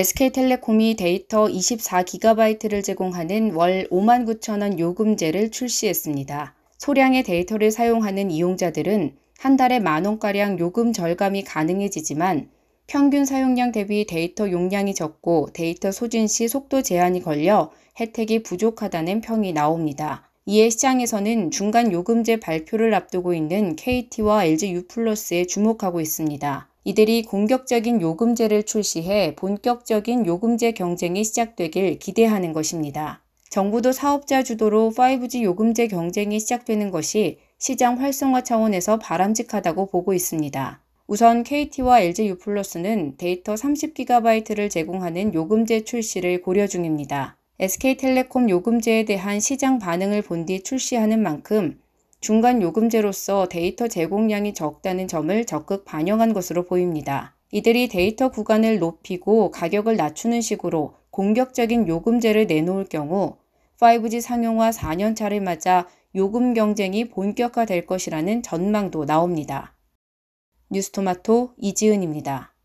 SK텔레콤이 데이터 24GB를 제공하는 월 59,000원 요금제를 출시했습니다. 소량의 데이터를 사용하는 이용자들은 한 달에 만원가량 요금 절감이 가능해지지만 평균 사용량 대비 데이터 용량이 적고 데이터 소진 시 속도 제한이 걸려 혜택이 부족하다는 평이 나옵니다. 이에 시장에서는 중간 요금제 발표를 앞두고 있는 KT와 LG U 플러스에 주목하고 있습니다. 이들이 공격적인 요금제를 출시해 본격적인 요금제 경쟁이 시작되길 기대하는 것입니다. 정부도 사업자 주도로 5G 요금제 경쟁이 시작되는 것이 시장 활성화 차원에서 바람직하다고 보고 있습니다. 우선 KT와 LGU+는 데이터 30GB를 제공하는 요금제 출시를 고려 중입니다. SK텔레콤 요금제에 대한 시장 반응을 본 뒤 출시하는 만큼 중간 요금제로서 데이터 제공량이 적다는 점을 적극 반영한 것으로 보입니다. 이들이 데이터 구간을 높이고 가격을 낮추는 식으로 공격적인 요금제를 내놓을 경우 5G 상용화 4년차를 맞아 요금 경쟁이 본격화될 것이라는 전망도 나옵니다. 뉴스토마토 이지은입니다.